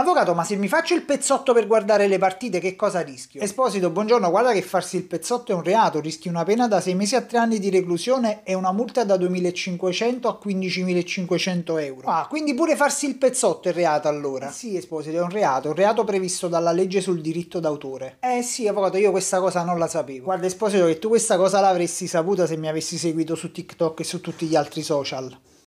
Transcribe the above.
Avvocato, ma se mi faccio il pezzotto per guardare le partite, che cosa rischio? Esposito, buongiorno, guarda che farsi il pezzotto è un reato, rischi una pena da 6 mesi a 3 anni di reclusione e una multa da 2.500 a 15.500 euro. Ah, quindi pure farsi il pezzotto è reato allora? Eh sì, Esposito, è un reato, un reato previsto dalla legge sul diritto d'autore. Eh sì, avvocato, io questa cosa non la sapevo. Guarda, Esposito, che tu questa cosa l'avresti saputa se mi avessi seguito su TikTok e su tutti gli altri social.